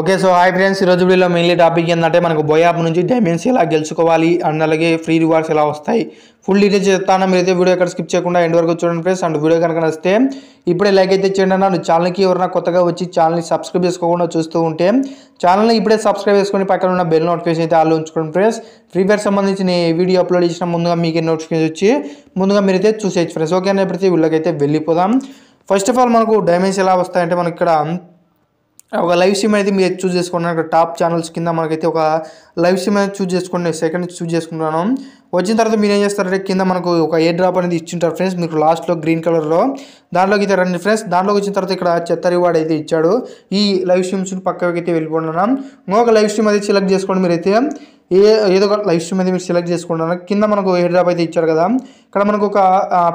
okay so hi friends ఈరోజు వీడియోలో mainly topic ఏంటంటే మనకు బోయాప్ నుంచి డైమండ్స్ ఎలా గెలుచుకోవాలి అండ్ అలాగే ఫ్రీ రివార్డ్స్ ఎలా వస్తాయి ఫుల్ డీటెయిల్స్ చెప్తాను అయితే వీడియో ఎక్కడ స్కిప్ చేయకుండా ఎండ్ వరకు చూడండి ఫ్రెండ్స్ అండ్ వీడియో కనుక వస్తే ఇప్పుడే లైక్ అయితే చేయండి నన్ను ఛానల్కి ఎవరైనా కొత్తగా వచ్చి ఛానల్ని సబ్స్క్రైబ్ చేసుకోకుండా చూస్తూ ఉంటే ఛానల్ని ఇప్పుడే సబ్స్క్రైబ్ చేసుకొని పక్కన ఉన్న బెల్ నోటిఫికేషన్ అయితే ఆలో ఉంచుకోండి ఫ్రెండ్స్ ఫ్రీ ఫైర్ సంబంధించిన వీడియో అప్లోడ్ చేసిన ముందుగా మీకు నోటిఫికేషన్ వచ్చి ముందుగా మీరు అయితే చూసేయచ్చు ఫ్రెండ్స్ ఓకే అని ఇప్పుడైతే వీళ్ళకైతే వెళ్ళిపోదాం ఫస్ట్ ఆఫ్ ఆల్ మనకు డైమండ్స్ ఎలా వస్తాయంటే మనకి ఇక్కడ ఒక లైవ్ సిమ్ అయితే మీరు చూస్ చేసుకున్నాను టాప్ ఛానల్స్ కింద మనకైతే ఒక లైవ్ సిమ్ అనేది చూస్ చేసుకోండి సెకండ్ చూస్ చేసుకుంటున్నాను వచ్చిన తర్వాత మీరు ఏం చేస్తారంటే కింద మనకు ఒక ఏ డ్రాప్ అనేది ఇచ్చింటారు ఫ్రెండ్స్ మీకు లాస్ట్లో గ్రీన్ కలర్లో దాంట్లోకి అయితే రండి ఫ్రెండ్స్ దాంట్లోకి వచ్చిన తర్వాత ఇక్కడ చెత్త రివార్డ్ అయితే ఇచ్చాడు ఈ లైవ్ స్ట్రీమ్స్ పక్కకి అయితే వెళ్ళిపోతున్నాను ఇంకొక లైవ్ స్ట్రీమ్ అయితే సెలెక్ట్ చేసుకోండి మీరైతే ఏ ఏదో ఒక లైఫ్ స్ట్రీమ్ అయితే మీరు సెలెక్ట్ చేసుకుంటారు కింద మనకు హెడ్ అయితే ఇచ్చారు కదా ఇక్కడ మనకు ఒక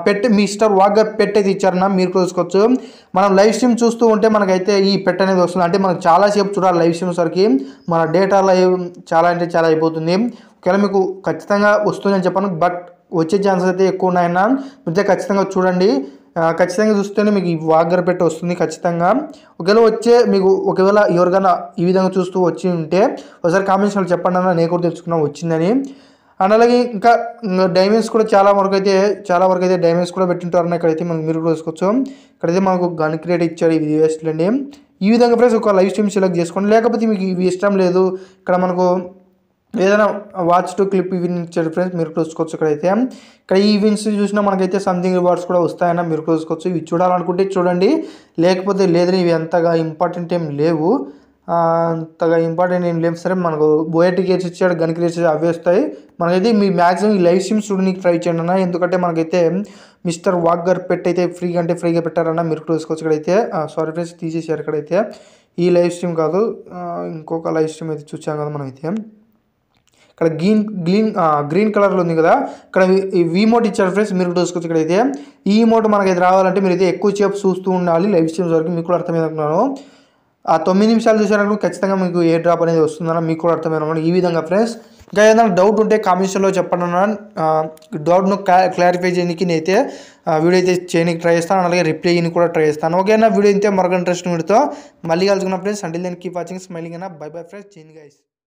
పెట్ మిస్టర్ వాగ్గా పెట్ అయితే ఇచ్చారన్న మీరు చూసుకోవచ్చు మనం లైఫ్ స్ట్రీమ్ చూస్తూ ఉంటే మనకైతే ఈ పెట్ అనేది వస్తుంది అంటే మనకు చాలాసేపు చూడాలి లైఫ్ స్ట్రీమ్ సరికి మన డేటా లైవ్ చాలా అంటే చాలా అయిపోతుంది ఒకవేళ మీకు ఖచ్చితంగా వస్తుందని చెప్పాను బట్ వచ్చే ఛాన్సెస్ అయితే ఎక్కువ ఉన్నాయన్న మీరైతే ఖచ్చితంగా చూడండి ఖచ్చితంగా చూస్తేనే మీకు పెట్టి వస్తుంది ఖచ్చితంగా ఒకవేళ వచ్చే మీకు ఒకవేళ ఎవరికైనా ఈ విధంగా చూస్తూ వచ్చి ఉంటే ఒకసారి కామెంట్స్ వాళ్ళు చెప్పండి అన్న నేను కూడా తెలుసుకున్నా వచ్చిందని అండ్ అలాగే ఇంకా డైమండ్స్ కూడా చాలా వరకు అయితే చాలా వరకు అయితే డైమండ్స్ కూడా అన్న ఇక్కడైతే మనం మీరు కూడా చూసుకోవచ్చు ఇక్కడైతే మనకు గన్ క్రియేట్ ఇచ్చాడు ఇది వేస్ట్లండి ఈ విధంగా ఫ్రెండ్స్ ఒక లైవ్ స్ట్రీమ్ సెలెక్ట్ చేసుకోండి లేకపోతే మీకు ఇవి ఇష్టం లేదు ఇక్కడ మనకు ఏదైనా వాచ్ టు క్లిప్ ఇవి ఇచ్చారు ఫ్రెండ్స్ మీరు చూసుకోవచ్చు ఇక్కడైతే ఇక్కడ ఈ ఈవెంట్స్ చూసినా మనకైతే సంథింగ్ రివార్డ్స్ కూడా వస్తాయన్న మీరు చూసుకోవచ్చు ఇవి చూడాలనుకుంటే చూడండి లేకపోతే లేదు ఇవి అంతగా ఇంపార్టెంట్ ఏం లేవు అంతగా ఇంపార్టెంట్ ఏం లేవు సరే మనకు బోయటి టికెట్స్ ఇచ్చాడు గన్ గేట్స్ అవి వస్తాయి మనకైతే మీ మ్యాక్సిమం ఈ లైవ్ స్ట్రీమ్ చూడడానికి ట్రై చేయండి అన్న ఎందుకంటే మనకైతే మిస్టర్ వాగ్గర్ పెట్ అయితే ఫ్రీగా అంటే ఫ్రీగా పెట్టారన్న మీరు చూసుకోవచ్చు ఇక్కడైతే సారీ ఫ్రెండ్స్ తీసేసారు ఇక్కడైతే ఈ లైవ్ స్ట్రీమ్ కాదు ఇంకొక లైవ్ స్ట్రీమ్ అయితే చూసాం కదా మనమైతే ఇక్కడ గ్రీన్ గ్రీన్ గ్రీన్ కలర్లో ఉంది కదా ఇక్కడ ఈ మోట్ ఇచ్చారు ఫ్రెండ్స్ మీరు కూడా చూసుకోవచ్చు ఇక్కడైతే ఈ మోట్ మనకైతే రావాలంటే అయితే ఎక్కువ చేపు చూస్తూ ఉండాలి లైవ్ స్ట్రీమ్స్ వరకు మీకు కూడా అర్థమైందనుకున్నాను ఆ తొమ్మిది నిమిషాలు చూసారనుకో ఖచ్చితంగా మీకు ఏ డ్రాప్ అనేది వస్తుందని మీకు కూడా అర్థమైనా ఈ విధంగా ఫ్రెండ్స్ ఇంకా ఏదైనా డౌట్ ఉంటే కామెంట్స్లో చెప్పండి డౌట్ను క్లారిఫై చేయడానికి నేనైతే వీడియో అయితే చేయడానికి ట్రై చేస్తాను అలాగే రిప్లై చేయడానికి కూడా ట్రై చేస్తాను ఓకేనా వీడియో అయితే మరొక ఇంట్రెస్ట్ వీడితో మళ్ళీ కలుసుకున్న ఫ్రెండ్స్ అంటే దెన్ కీప్ వాచింగ్ స్మైలింగ్ అయినా bye bye friends change guys